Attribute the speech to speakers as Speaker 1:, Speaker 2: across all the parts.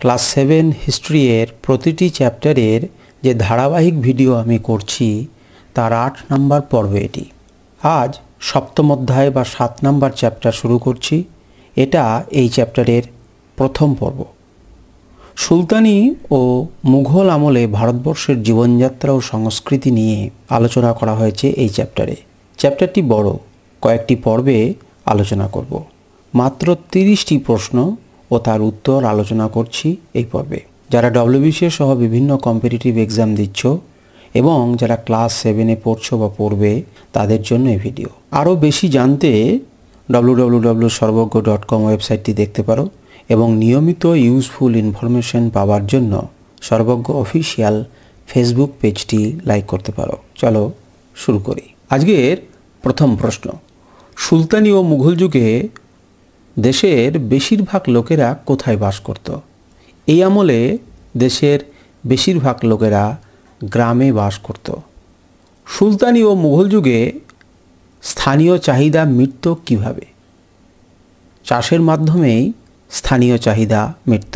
Speaker 1: class seven history এর প্রতিটি চ্যাপ্টারের যে ধারাবাহিক ভিডিও আমি করছি তার আট নাম্বার পর্ব এটি আজ সপ্তম অধ্যায় বা সাত নাম্বার চ্যাপ্টার শুরু করছি এটা এই চ্যাপ্টারের প্রথম পর্ব সুলতানি ও মুঘল আমলে ভারতবর্ষের জীবনযাত্রা ও সংস্কৃতি নিয়ে আলোচনা করা হয়েছে এই চ্যাপ্টারে চ্যাপ্টারটি বড় কয়েকটি পর্বে আলোচনা করব মাত্র তিরিশটি প্রশ্ন ও তার উত্তর আলোচনা করছি এই পর্বে যারা ডব্লিউবিসিএ সহ বিভিন্ন কম্পিটিটিভ এক্সাম দিচ্ছ এবং যারা ক্লাস সেভেনে পড়ছো বা পড়বে তাদের জন্য এই ভিডিও আরও বেশি জানতে ডব্লু সর্বজ্ঞ ডট কম ওয়েবসাইটটি দেখতে পারো এবং নিয়মিত ইউজফুল ইনফরমেশন পাওয়ার জন্য সর্বজ্ঞ অফিসিয়াল ফেসবুক পেজটি লাইক করতে পারো চলো শুরু করি আজকের প্রথম প্রশ্ন সুলতানি ও মুঘল যুগে দেশের বেশিরভাগ লোকেরা কোথায় বাস করত এই আমলে দেশের বেশিরভাগ লোকেরা গ্রামে বাস করত সুলতানি ও মুঘল যুগে স্থানীয় চাহিদা মৃত্য কিভাবে চাষের মাধ্যমেই স্থানীয় চাহিদা মিটত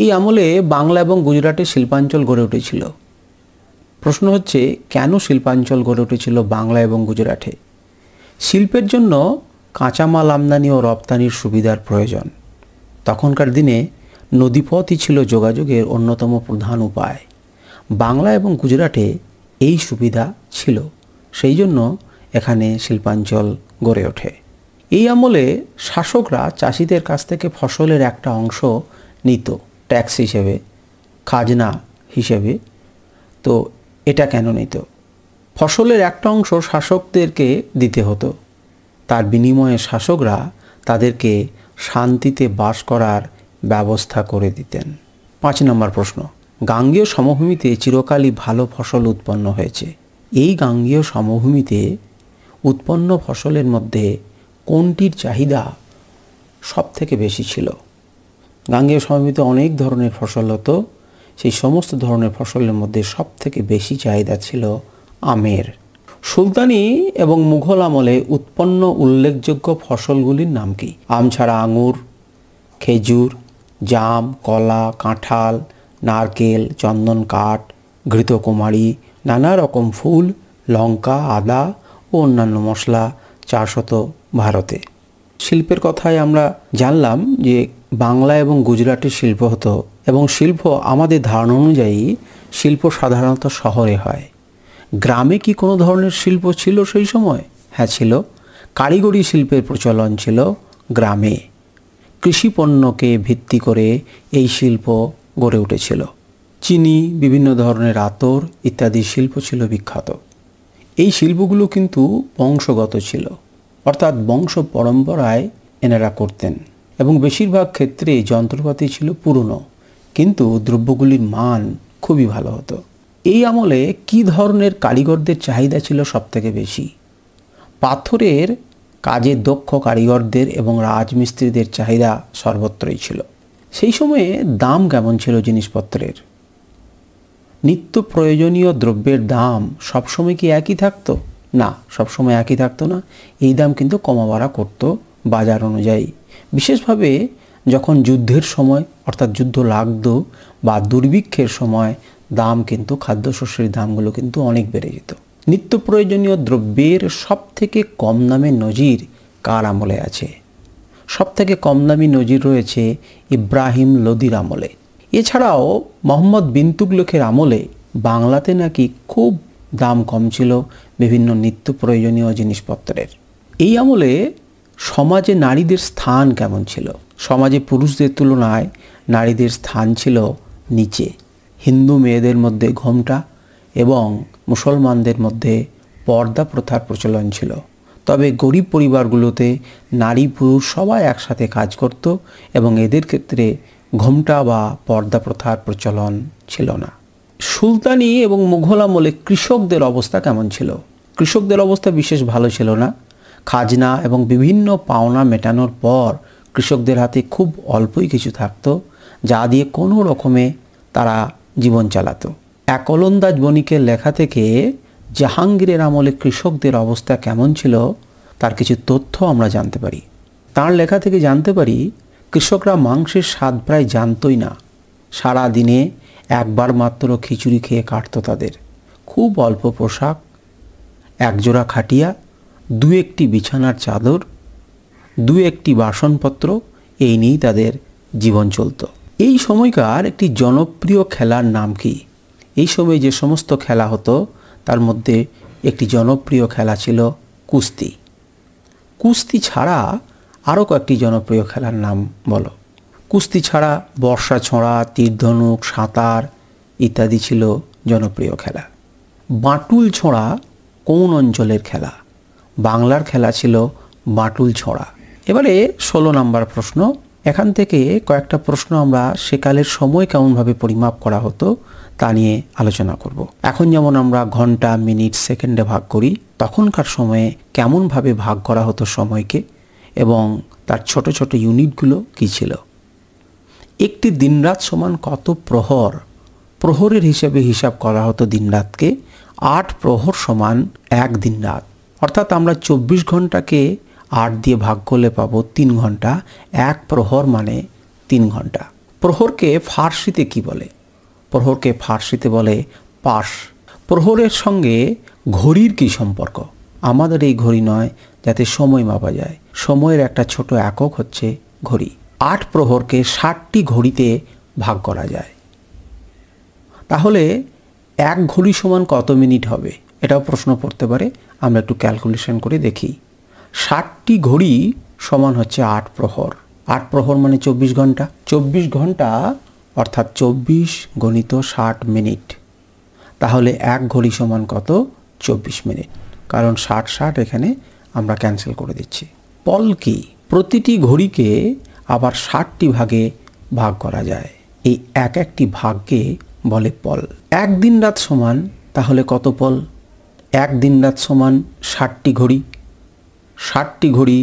Speaker 1: এই আমলে বাংলা এবং গুজরাটে শিল্পাঞ্চল গড়ে উঠেছিল প্রশ্ন হচ্ছে কেন শিল্পাঞ্চল গড়ে উঠেছিল বাংলা এবং গুজরাটে শিল্পের জন্য কাঁচামাল আমদানি ও রপ্তানির সুবিধার প্রয়োজন তখনকার দিনে নদীপথই ছিল যোগাযোগের অন্যতম প্রধান উপায় বাংলা এবং গুজরাটে এই সুবিধা ছিল সেই জন্য এখানে শিল্পাঞ্চল গড়ে ওঠে এই আমলে শাসকরা চাষিদের কাছ থেকে ফসলের একটা অংশ নিত ট্যাক্স হিসেবে খাজনা হিসেবে তো এটা কেন নিত ফসলের একটা অংশ শাসকদেরকে দিতে হতো তার বিনিময়ে শাসকরা তাদেরকে শান্তিতে বাস করার ব্যবস্থা করে দিতেন পাঁচ নম্বর প্রশ্ন গাঙ্গীয় সমভূমিতে চিরকালই ভালো ফসল উৎপন্ন হয়েছে এই গাঙ্গীয় সমভূমিতে উৎপন্ন ফসলের মধ্যে কোনটির চাহিদা সব থেকে বেশি ছিল গাঙ্গেয় সমভূমিতে অনেক ধরনের ফসল হতো সেই সমস্ত ধরনের ফসলের মধ্যে সব থেকে বেশি চাহিদা ছিল আমের সুলতানি এবং মুঘল আমলে উৎপন্ন উল্লেখযোগ্য ফসলগুলির নাম কি আম ছাড়া আঙুর খেজুর জাম কলা কাঁঠাল নারকেল চন্দন কাঠ ঘৃতকুমারী নানা রকম ফুল লঙ্কা আদা ও অন্যান্য মশলা চাষ হতো ভারতে শিল্পের কথায় আমরা জানলাম যে বাংলা এবং গুজরাটের শিল্প হতো এবং শিল্প আমাদের ধারণা অনুযায়ী শিল্প সাধারণত শহরে হয় গ্রামে কি কোনো ধরনের শিল্প ছিল সেই সময় হ্যাঁ ছিল কারিগরি শিল্পের প্রচলন ছিল গ্রামে কৃষিপণ্যকে ভিত্তি করে এই শিল্প গড়ে উঠেছিল চিনি বিভিন্ন ধরনের আতর ইত্যাদি শিল্প ছিল বিখ্যাত এই শিল্পগুলো কিন্তু বংশগত ছিল অর্থাৎ বংশ পরম্পরায় এনারা করতেন এবং বেশিরভাগ ক্ষেত্রে যন্ত্রপাতি ছিল পুরনো কিন্তু দ্রব্যগুলির মান খুবই ভালো হতো এই আমলে কি ধরনের কারিগরদের চাহিদা ছিল সবথেকে বেশি পাথরের কাজে দক্ষ কারিগরদের এবং রাজমিস্ত্রিদের চাহিদা সর্বত্রই ছিল সেই সময়ে দাম কেমন ছিল জিনিসপত্রের নিত্য প্রয়োজনীয় দ্রব্যের দাম সবসময় কি একই থাকতো না সবসময় একই থাকতো না এই দাম কিন্তু কমাবাড়া করতো বাজার অনুযায়ী বিশেষভাবে যখন যুদ্ধের সময় অর্থাৎ যুদ্ধ লাগতো বা দুর্ভিক্ষের সময় দাম কিন্তু খাদ্যশস্যের দামগুলো কিন্তু অনেক বেড়ে যেত নিত্য প্রয়োজনীয় দ্রব্যের সব থেকে কম দামে নজির কার আমলে আছে সব থেকে কম দামি নজির রয়েছে ইব্রাহিম লোদির আমলে এছাড়াও মোহাম্মদ বিন আমলে বাংলাতে নাকি খুব দাম কম ছিল বিভিন্ন নিত্য প্রয়োজনীয় জিনিসপত্রের এই আমলে সমাজে নারীদের স্থান কেমন ছিল সমাজে পুরুষদের তুলনায় নারীদের স্থান ছিল নিচে হিন্দু মেয়েদের মধ্যে ঘোমটা এবং মুসলমানদের মধ্যে পর্দা প্রথার প্রচলন ছিল তবে গরিব পরিবারগুলোতে নারী পুরুষ সবাই একসাথে কাজ করত এবং এদের ক্ষেত্রে ঘোমটা বা পর্দা প্রথার প্রচলন ছিল না সুলতানি এবং মুঘল আমলে কৃষকদের অবস্থা কেমন ছিল কৃষকদের অবস্থা বিশেষ ভালো ছিল না খাজনা এবং বিভিন্ন পাওনা মেটানোর পর কৃষকদের হাতে খুব অল্পই কিছু থাকতো যা দিয়ে কোনো রকমে তারা জীবন চালাতো এক ওলন্দাজ বণিকের লেখা থেকে জাহাঙ্গীরের আমলে কৃষকদের অবস্থা কেমন ছিল তার কিছু তথ্য আমরা জানতে পারি তার লেখা থেকে জানতে পারি কৃষকরা মাংসের স্বাদ প্রায় জানতই না সারা দিনে একবার মাত্র খিচুড়ি খেয়ে কাটত তাদের খুব অল্প পোশাক একজোড়া খাটিয়া দু একটি বিছানার চাদর দু একটি বাসনপত্র এই নিয়েই তাদের জীবন চলতো এই সময়কার একটি জনপ্রিয় খেলার নাম কি এই সময় যে সমস্ত খেলা হতো তার মধ্যে একটি জনপ্রিয় খেলা ছিল কুস্তি কুস্তি ছাড়া আরও কয়েকটি জনপ্রিয় খেলার নাম বলো কুস্তি ছাড়া বর্ষা ছড়া তীরধনুক সাঁতার ইত্যাদি ছিল জনপ্রিয় খেলা বাঁটুল ছড়া কোন অঞ্চলের খেলা বাংলার খেলা ছিল বাঁটুল ছড়া এবারে ষোলো নম্বর প্রশ্ন এখান থেকে কয়েকটা প্রশ্ন আমরা সেকালের সময় কেমনভাবে পরিমাপ করা হতো তা নিয়ে আলোচনা করব এখন যেমন আমরা ঘন্টা মিনিট সেকেন্ডে ভাগ করি তখনকার সময়ে কেমনভাবে ভাগ করা হতো সময়কে এবং তার ছোট ছোট ইউনিটগুলো কী ছিল একটি দিনরাত সমান কত প্রহর প্রহরের হিসেবে হিসাব করা হতো দিনরাতকে আট প্রহর সমান এক দিনরাত অর্থাৎ আমরা চব্বিশ ঘন্টাকে আট দিয়ে ভাগ করলে পাবো তিন ঘন্টা এক প্রহর মানে তিন ঘন্টা প্রহরকে ফার্সিতে কি বলে প্রহরকে ফার্সিতে বলে পাশ প্রহরের সঙ্গে ঘড়ির কি সম্পর্ক আমাদের এই ঘড়ি নয় যাতে সময় মাপা যায় সময়ের একটা ছোট একক হচ্ছে ঘড়ি আট প্রহরকে ষাটটি ঘড়িতে ভাগ করা যায় তাহলে এক ঘড়ি সমান কত মিনিট হবে এটাও প্রশ্ন পড়তে পারে আমরা একটু ক্যালকুলেশন করে দেখি ষাটটি ঘড়ি সমান হচ্ছে আট প্রহর আট প্রহর মানে চব্বিশ ঘন্টা চব্বিশ ঘন্টা অর্থাৎ চব্বিশ গণিত ষাট মিনিট তাহলে এক ঘড়ি সমান কত চব্বিশ মিনিট কারণ ষাট ষাট এখানে আমরা ক্যান্সেল করে দিচ্ছি পল কি প্রতিটি ঘড়িকে আবার ষাটটি ভাগে ভাগ করা যায় এই এক একটি ভাগকে বলে পল এক দিন রাত সমান তাহলে কত পল এক দিন রাত সমান ষাটটি ঘড়ি ষাটটি ঘড়ি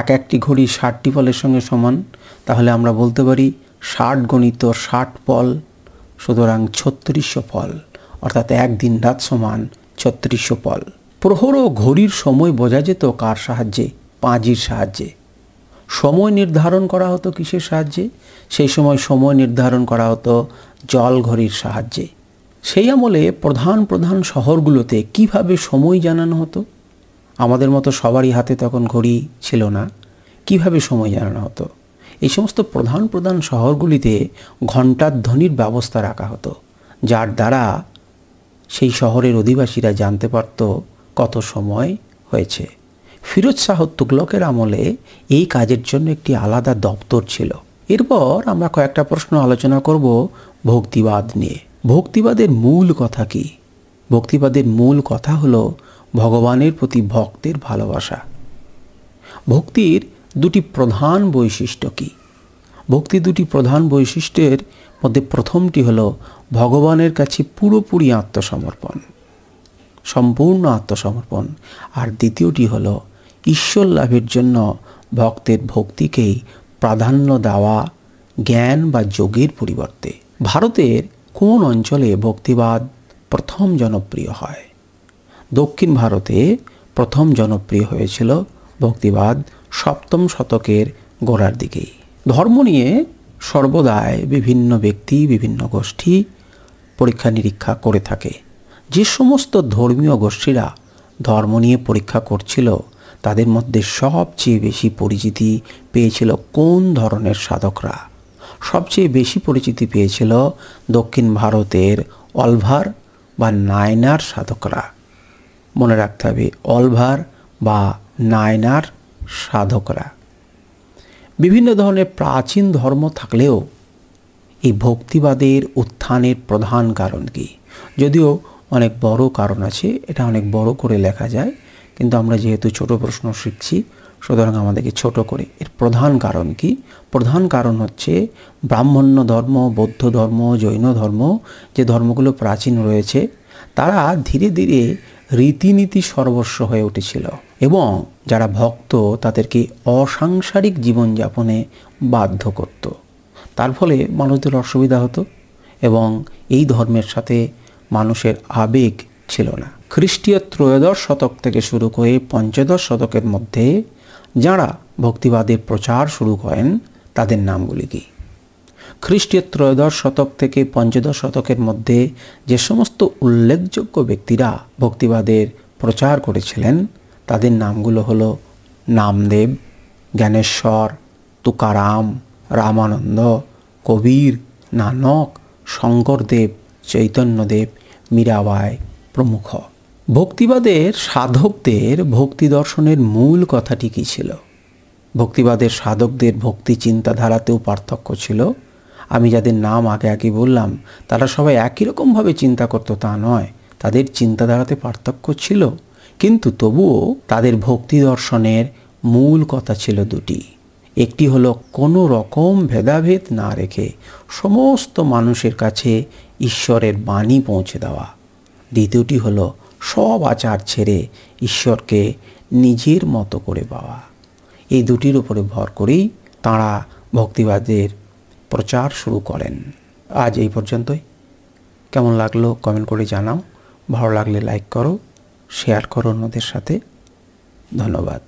Speaker 1: এক একটি ঘড়ি ষাটটি ফলের সঙ্গে সমান তাহলে আমরা বলতে পারি ষাট গণিত ষাট ফল সুতরাং ছত্রিশশো ফল অর্থাৎ একদিন রাত সমান ছত্রিশশো ফল প্রহর ও ঘড়ির সময় বোঝা যেত কার সাহায্যে পাঁজির সাহায্যে সময় নির্ধারণ করা হতো কিসের সাহায্যে সেই সময় সময় নির্ধারণ করা হতো জল ঘড়ির সাহায্যে সেই আমলে প্রধান প্রধান শহরগুলোতে কিভাবে সময় জানানো হতো আমাদের মতো সবারই হাতে তখন ঘড়ি ছিল না কিভাবে সময় জানানো হতো এই সমস্ত প্রধান প্রধান শহরগুলিতে ঘণ্টার ধ্বনির ব্যবস্থা রাখা হতো যার দ্বারা সেই শহরের অধিবাসীরা জানতে পারত কত সময় হয়েছে ফিরোজ শাহ তুগলকের আমলে এই কাজের জন্য একটি আলাদা দপ্তর ছিল এরপর আমরা কয়েকটা প্রশ্ন আলোচনা করব ভক্তিবাদ নিয়ে ভক্তিবাদের মূল কথা কী ভক্তিবাদের মূল কথা হলো ভগবানের প্রতি ভক্তের ভালোবাসা ভক্তির দুটি প্রধান বৈশিষ্ট্য কী ভক্তি দুটি প্রধান বৈশিষ্ট্যের মধ্যে প্রথমটি হলো ভগবানের কাছে পুরোপুরি আত্মসমর্পণ সম্পূর্ণ আত্মসমর্পণ আর দ্বিতীয়টি হল ঈশ্বর লাভের জন্য ভক্তের ভক্তিকেই প্রাধান্য দেওয়া জ্ঞান বা যোগের পরিবর্তে ভারতের কোন অঞ্চলে ভক্তিবাদ প্রথম জনপ্রিয় হয় দক্ষিণ ভারতে প্রথম জনপ্রিয় হয়েছিল ভক্তিবাদ সপ্তম শতকের গোড়ার দিকেই ধর্ম নিয়ে সর্বদাই বিভিন্ন ব্যক্তি বিভিন্ন গোষ্ঠী পরীক্ষা নিরীক্ষা করে থাকে যে সমস্ত ধর্মীয় গোষ্ঠীরা ধর্ম নিয়ে পরীক্ষা করছিল তাদের মধ্যে সবচেয়ে বেশি পরিচিতি পেয়েছিল কোন ধরনের সাধকরা সবচেয়ে বেশি পরিচিতি পেয়েছিল দক্ষিণ ভারতের অলভার বা নায়নার সাধকরা মনে রাখতে হবে অলভার বা নায়নার সাধকরা বিভিন্ন ধরনের প্রাচীন ধর্ম থাকলেও এই ভক্তিবাদের উত্থানের প্রধান কারণ কি যদিও অনেক বড় কারণ আছে এটা অনেক বড় করে লেখা যায় কিন্তু আমরা যেহেতু ছোট প্রশ্ন শিখছি সুতরাং আমাদেরকে ছোট করে এর প্রধান কারণ কি প্রধান কারণ হচ্ছে ব্রাহ্মণ্য ধর্ম বৌদ্ধ ধর্ম জৈন ধর্ম যে ধর্মগুলো প্রাচীন রয়েছে তারা ধীরে ধীরে রীতিনীতি সর্বস্ব হয়ে উঠেছিল এবং যারা ভক্ত তাদেরকে অসাংসারিক জীবনযাপনে বাধ্য করত তার ফলে মানুষদের অসুবিধা হতো এবং এই ধর্মের সাথে মানুষের আবেগ ছিল না খ্রিস্টীয় ত্রয়োদশ শতক থেকে শুরু করে পঞ্চদশ শতকের মধ্যে যাঁরা ভক্তিবাদের প্রচার শুরু করেন তাদের নামগুলি কি খ্রিস্টীয় ত্রয়োদশ শতক থেকে পঞ্চদশ শতকের মধ্যে যে সমস্ত উল্লেখযোগ্য ব্যক্তিরা ভক্তিবাদের প্রচার করেছিলেন তাদের নামগুলো হলো নামদেব জ্ঞানেশ্বর তুকারাম রামানন্দ কবির নানক শঙ্করদেব চৈতন্যদেব মীরাবাই প্রমুখ ভক্তিবাদের সাধকদের ভক্তি দর্শনের মূল কথাটি কী ছিল ভক্তিবাদের সাধকদের ভক্তি চিন্তাধারাতেও পার্থক্য ছিল আমি যাদের নাম আগে আগে বললাম তারা সবাই একই রকমভাবে চিন্তা করতো তা নয় তাদের চিন্তাধারাতে পার্থক্য ছিল কিন্তু তবুও তাদের ভক্তি দর্শনের মূল কথা ছিল দুটি একটি হলো কোনো রকম ভেদাভেদ না রেখে সমস্ত মানুষের কাছে ঈশ্বরের বাণী পৌঁছে দেওয়া দ্বিতীয়টি হলো সব আচার ছেড়ে ঈশ্বরকে নিজের মতো করে পাওয়া এই দুটির উপরে ভর করেই তাঁরা ভক্তিবাদের প্রচার শুরু করেন আজ এই পর্যন্তই কেমন লাগলো কমেন্ট করে জানাও ভালো লাগলে লাইক করো শেয়ার করো অন্যদের সাথে ধন্যবাদ